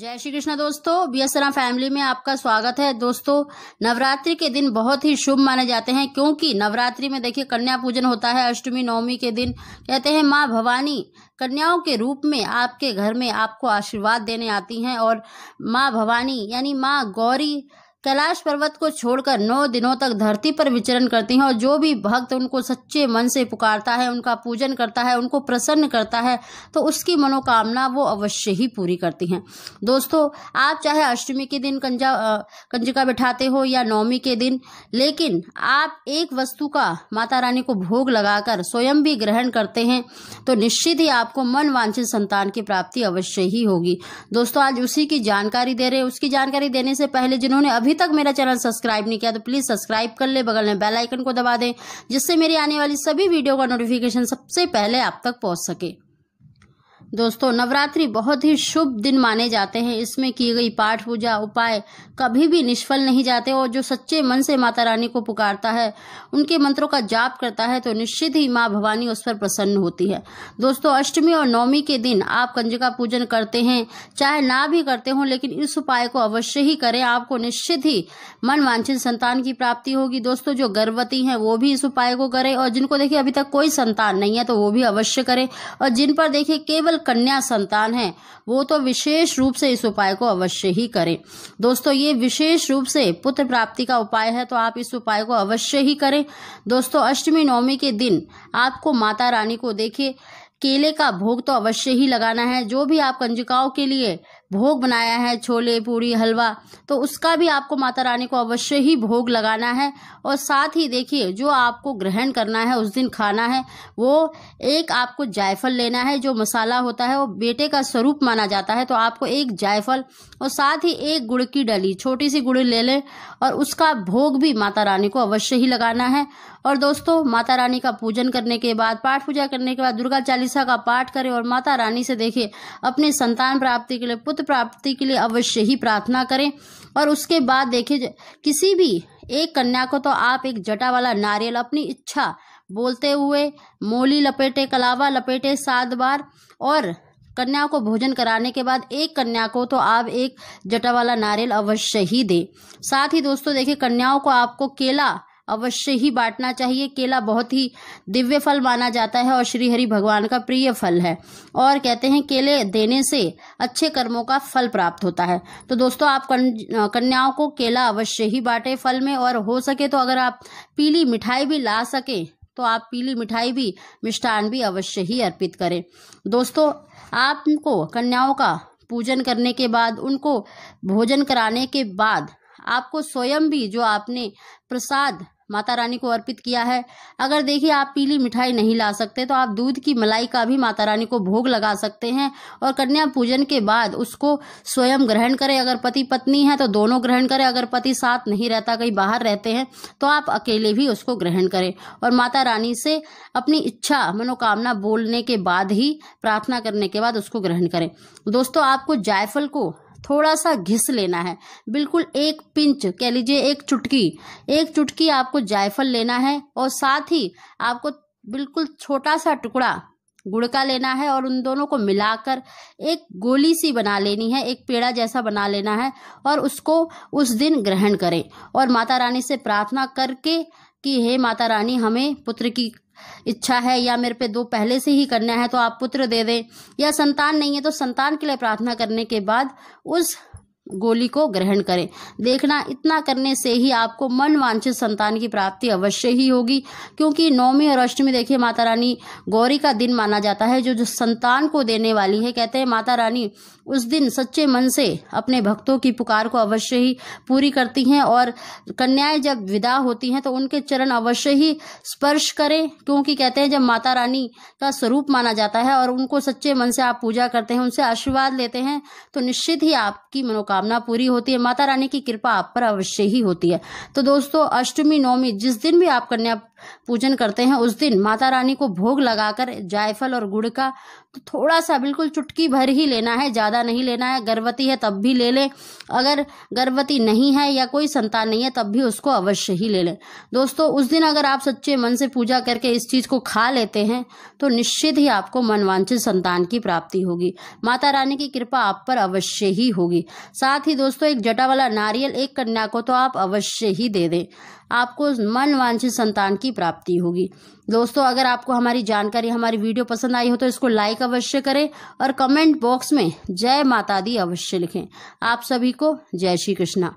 जय श्री कृष्ण दोस्तों बीएसरा फैमिली में आपका स्वागत है दोस्तों नवरात्रि के दिन बहुत ही शुभ माने जाते हैं क्योंकि नवरात्रि में देखिए कन्या पूजन होता है अष्टमी नवमी के दिन कहते हैं माँ भवानी कन्याओं के रूप में आपके घर में आपको आशीर्वाद देने आती हैं और माँ भवानी यानी माँ गौरी कैलाश पर्वत को छोड़कर नौ दिनों तक धरती पर विचरण करती हैं और जो भी भक्त उनको सच्चे मन से पुकारता है उनका पूजन करता है उनको प्रसन्न करता है तो उसकी मनोकामना वो अवश्य ही पूरी करती हैं दोस्तों आप चाहे अष्टमी के दिन कंजा कंजिका बैठाते हो या नवमी के दिन लेकिन आप एक वस्तु का माता रानी को भोग लगाकर स्वयं भी ग्रहण करते हैं तो निश्चित ही आपको मन वांछित संतान की प्राप्ति अवश्य ही होगी दोस्तों आज उसी की जानकारी दे रहे उसकी जानकारी देने से पहले जिन्होंने अभी अभी तक मेरा चैनल सब्सक्राइब नहीं किया तो प्लीज़ सब्सक्राइब कर ले बगल में बेल आइकन को दबा दें जिससे मेरी आने वाली सभी वीडियो का नोटिफिकेशन सबसे पहले आप तक पहुँच सके दोस्तों नवरात्रि बहुत ही शुभ दिन माने जाते हैं इसमें की गई पाठ पूजा उपाय कभी भी निष्फल नहीं जाते और जो सच्चे मन से माता रानी को पुकारता है उनके मंत्रों का जाप करता है तो निश्चित ही माँ भवानी उस पर प्रसन्न होती है दोस्तों अष्टमी और नवमी के दिन आप कंजिका पूजन करते हैं चाहे ना भी करते हों लेकिन इस उपाय को अवश्य ही करें आपको निश्चित ही मन वांछित संतान की प्राप्ति होगी दोस्तों जो गर्भवती हैं वो भी इस उपाय को करें और जिनको देखिए अभी तक कोई संतान नहीं है तो वो भी अवश्य करें और जिन पर देखिए केवल कन्या संतान है वो तो विशेष रूप से इस उपाय को अवश्य ही करें दोस्तों ये विशेष रूप से पुत्र प्राप्ति का उपाय है तो आप इस उपाय को अवश्य ही करें दोस्तों अष्टमी नवमी के दिन आपको माता रानी को देखिए केले का भोग तो अवश्य ही लगाना है जो भी आप कंजिकाओं के लिए भोग बनाया है छोले पूरी हलवा तो उसका भी आपको माता रानी को अवश्य ही भोग लगाना है और साथ ही देखिए जो आपको ग्रहण करना है उस दिन खाना है वो एक आपको जायफल लेना है जो मसाला होता है वो बेटे का स्वरूप माना जाता है तो आपको एक जायफल और साथ ही एक गुड़ की डली छोटी सी गुड़ ले लें और उसका भोग भी माता रानी को अवश्य ही लगाना है और दोस्तों माता रानी का पूजन करने के बाद पाठ पूजा करने के बाद दुर्गा चालीसा का पाठ करें और माता रानी से देखिए अपने संतान प्राप्ति के लिए पुत्र प्राप्ति के लिए अवश्य ही प्रार्थना करें और उसके बाद देखें किसी भी एक कन्या को तो आप एक जटा वाला नारियल अपनी इच्छा बोलते हुए मोली लपेटे कलावा लपेटे सात बार और कन्या को भोजन कराने के बाद एक कन्या को तो आप एक जटा वाला नारियल अवश्य ही दें साथ ही दोस्तों देखिए कन्याओं को आपको केला अवश्य ही बांटना चाहिए केला बहुत ही दिव्य फल माना जाता है और श्री हरि भगवान का प्रिय फल है और कहते हैं केले देने से अच्छे कर्मों का फल प्राप्त होता है तो दोस्तों आप कन्याओं को केला अवश्य ही बांटें फल में और हो सके तो अगर आप पीली मिठाई भी ला सकें तो आप पीली मिठाई भी मिष्ठान भी अवश्य ही अर्पित करें दोस्तों आपको कन्याओं का पूजन करने के बाद उनको भोजन कराने के बाद आपको स्वयं भी जो आपने प्रसाद माता रानी को अर्पित किया है अगर देखिए आप पीली मिठाई नहीं ला सकते तो आप दूध की मलाई का भी माता रानी को भोग लगा सकते हैं और कन्या पूजन के बाद उसको स्वयं ग्रहण करें अगर पति पत्नी है तो दोनों ग्रहण करें अगर पति साथ नहीं रहता कहीं बाहर रहते हैं तो आप अकेले भी उसको ग्रहण करें और माता रानी से अपनी इच्छा मनोकामना बोलने के बाद ही प्रार्थना करने के बाद उसको ग्रहण करें दोस्तों आपको जायफल को थोड़ा सा घिस लेना है बिल्कुल एक पिंच कह लीजिए एक चुटकी एक चुटकी आपको जायफल लेना है और साथ ही आपको बिल्कुल छोटा सा टुकड़ा गुड़ का लेना है और उन दोनों को मिलाकर एक गोली सी बना लेनी है एक पेड़ा जैसा बना लेना है और उसको उस दिन ग्रहण करें और माता रानी से प्रार्थना करके कि हे माता रानी हमें पुत्र की इच्छा है या मेरे पे दो पहले से ही करना है तो आप पुत्र दे दें या संतान नहीं है तो संतान के लिए प्रार्थना करने के बाद उस गोली को ग्रहण करें देखना इतना करने से ही आपको मन वांछित संतान की प्राप्ति अवश्य ही होगी क्योंकि नौमी और अष्टमी देखिए माता रानी गौरी का दिन माना जाता है जो जो संतान को देने वाली है कहते हैं माता रानी उस दिन सच्चे मन से अपने भक्तों की पुकार को अवश्य ही पूरी करती हैं और कन्याएं जब विदा होती हैं तो उनके चरण अवश्य ही स्पर्श करें क्योंकि कहते हैं जब माता रानी का स्वरूप माना जाता है और उनको सच्चे मन से आप पूजा करते हैं उनसे आशीर्वाद लेते हैं तो निश्चित ही आपकी मनोकामना मनोकामना पूरी होती है माता रानी की कृपा आप पर अवश्य ही होती है तो दोस्तों अष्टमी नवमी जिस दिन भी आप कन्या पूजन करते हैं उस दिन माता रानी को भोग लगाकर जायफल और गुड़ का तो थोड़ा सा बिल्कुल चुटकी भर ही लेना है ज़्यादा नहीं लेना है गर्भवती है तब भी ले लें अगर गर्भवती नहीं है या कोई संतान नहीं है तब भी उसको अवश्य ही ले लें दोस्तों उस दिन अगर आप सच्चे मन से पूजा करके इस चीज़ को खा लेते हैं तो निश्चित ही आपको मनवांचित संतान की प्राप्ति होगी माता रानी की कृपा आप पर अवश्य ही होगी साथ ही दोस्तों एक जटा वाला नारियल एक कन्या को तो आप अवश्य ही दे दें आपको मन वांछित संतान की प्राप्ति होगी दोस्तों अगर आपको हमारी जानकारी हमारी वीडियो पसंद आई हो तो इसको लाइक अवश्य करें और कमेंट बॉक्स में जय माता दी अवश्य लिखें आप सभी को जय श्री कृष्णा